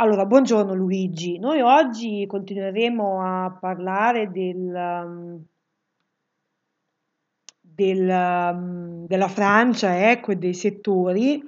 Allora, buongiorno Luigi. Noi oggi continueremo a parlare del, um, del, um, della Francia ecco, e dei settori.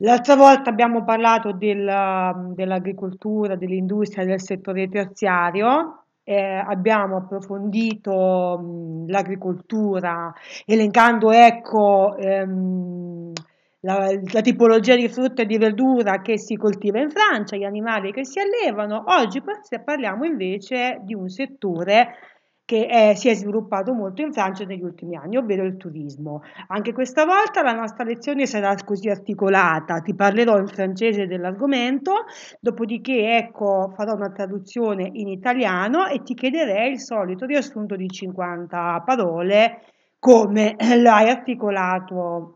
L'altra volta abbiamo parlato del, um, dell'agricoltura, dell'industria, del settore terziario. Eh, abbiamo approfondito l'agricoltura elencando ecco, ehm, la, la, tipologia di frutta e di verdura che si coltiva in Francia, gli animali che si allevano. Oggi parliamo invece di un settore che è, si è sviluppato molto in Francia negli ultimi anni, ovvero il turismo. Anche questa volta la nostra lezione sarà così articolata, ti parlerò in francese dell'argomento, dopodiché ecco, farò una traduzione in italiano e ti chiederei il solito riassunto di 50 parole come l'hai articolato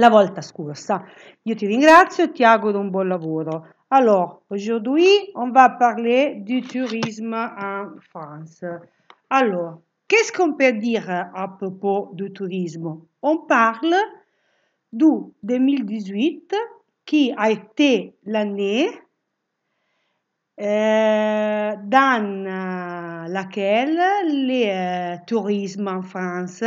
la volta scorsa. Io ti ringrazio e ti auguro un buon lavoro. Allora, aujourd'hui, on va parler du tourisme en France. Allora, qu'est-ce qu'on peut dire à propos du tourisme On parle du 2018 qui a été l'année Euh, dans euh, laquelle le euh, tourisme en France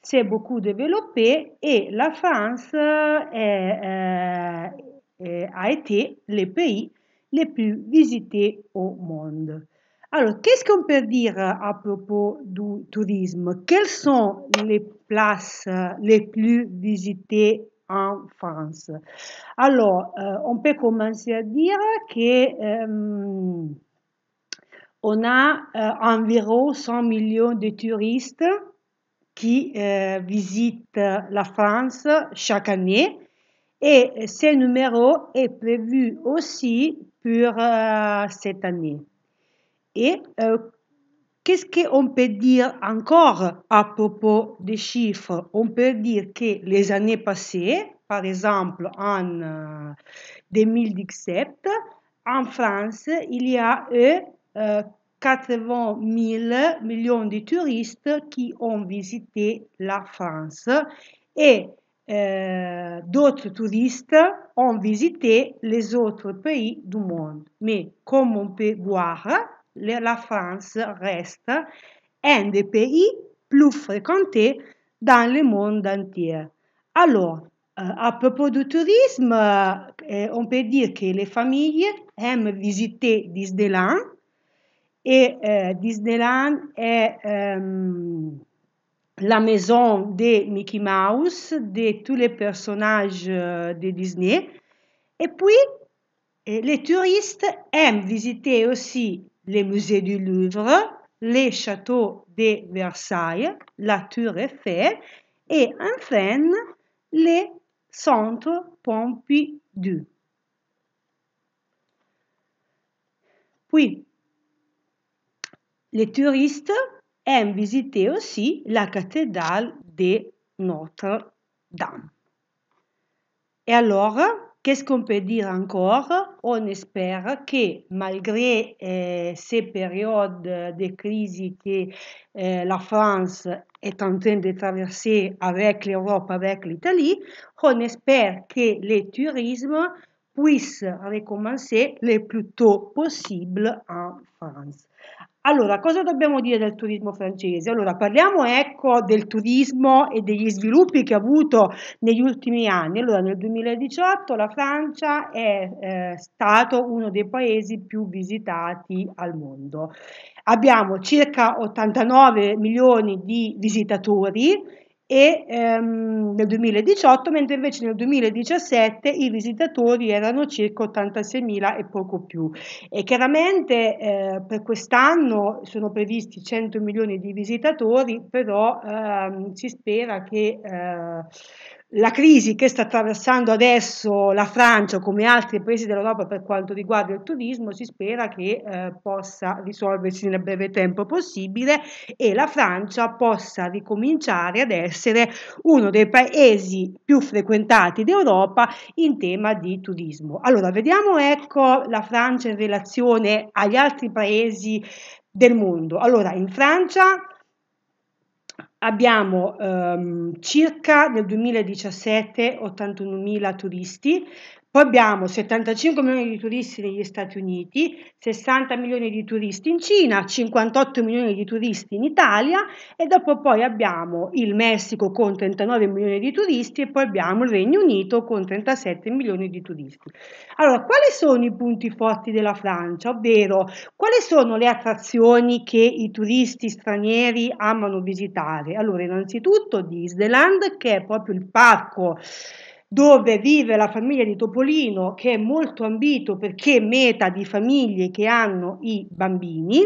s'est beaucoup développé et la France est, a été le pays le plus visité au monde. Alors, qu'est-ce qu'on peut dire à propos du tourisme Quelles sont les places les plus visitées en France. Alors, euh, on peut commencer à dire que euh, on a euh, environ 100 millions de touristes qui visitent la France chaque année. Et ce numéro est prévu aussi pour cette année. Et Qu'est-ce qu'on peut dire encore à propos des chiffres On peut dire que les années passées, par exemple en 2017, euh, en France, il y a eu 80 euh, 000 millions de touristes qui ont visité la France et euh, d'autres touristes ont visité les autres pays du monde. Mais comme on peut voir, la France reste un des pays plus fréquentés dans le monde entier. Alors, euh, à propos du tourisme, euh, on peut dire que les familles aiment visiter Disneyland et euh, Disneyland est la maison de Mickey Mouse, de tous les personnages de Disney. Et puis, les touristes aiment visiter aussi les musées du Louvre, les châteaux de Versailles, la Tour Eiffel et enfin les centres Pompidou. Puis, les touristes aiment visiter aussi la cathédrale de Notre-Dame. Et alors, Qu'est-ce qu'on peut dire encore On espère que malgré euh, ces périodes de crise que euh, la France est en train de traverser avec l'Europe, avec l'Italie, on espère que le tourisme puisse recommencer le plus tôt possible en France. Allora, cosa dobbiamo dire del turismo francese? Allora, parliamo ecco del turismo e degli sviluppi che ha avuto negli ultimi anni. Allora, nel 2018 la Francia è eh, stato uno dei paesi più visitati al mondo. Abbiamo circa 89 milioni di visitatori e, ehm, nel 2018, mentre invece nel 2017 i visitatori erano circa 86.000 e poco più. E chiaramente eh, per quest'anno sono previsti 100 milioni di visitatori, però ehm, si spera che eh, la crisi che sta attraversando adesso la Francia come altri paesi dell'Europa per quanto riguarda il turismo si spera che eh, possa risolversi nel breve tempo possibile e la Francia possa ricominciare ad essere uno dei paesi più frequentati d'Europa in tema di turismo. Allora vediamo ecco la Francia in relazione agli altri paesi del mondo. Allora in Francia abbiamo ehm, circa nel 2017 81.000 turisti, poi abbiamo 75 milioni di turisti negli Stati Uniti, 60 milioni di turisti in Cina, 58 milioni di turisti in Italia e dopo poi abbiamo il Messico con 39 milioni di turisti e poi abbiamo il Regno Unito con 37 milioni di turisti. Allora, quali sono i punti forti della Francia? Ovvero, quali sono le attrazioni che i turisti stranieri amano visitare? Allora, innanzitutto Disneyland, che è proprio il parco dove vive la famiglia di Topolino, che è molto ambito perché meta di famiglie che hanno i bambini.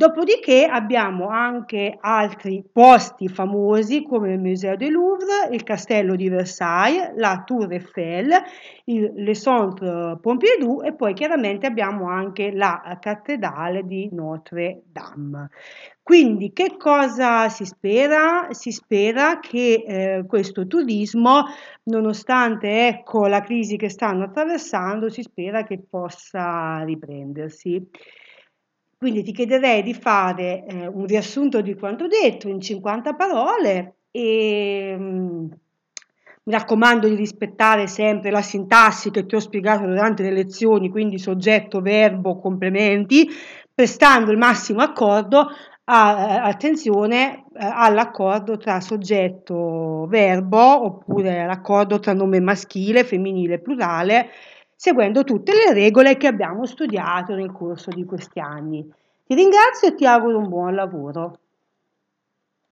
Dopodiché abbiamo anche altri posti famosi come il Museo del Louvre, il Castello di Versailles, la Tour Eiffel, il, le Centre Pompidou e poi chiaramente abbiamo anche la cattedrale di Notre Dame. Quindi che cosa si spera? Si spera che eh, questo turismo, nonostante ecco, la crisi che stanno attraversando, si spera che possa riprendersi. Quindi ti chiederei di fare eh, un riassunto di quanto detto in 50 parole e mh, mm, mi raccomando di rispettare sempre la sintassi che ti ho spiegato durante le lezioni, quindi soggetto, verbo, complementi, prestando il massimo accordo a, eh, attenzione eh, all'accordo tra soggetto verbo oppure l'accordo tra nome maschile, femminile, plurale seguendo tutte le regole che abbiamo studiato nel corso di questi anni. Ti ringrazio e ti auguro un buon lavoro.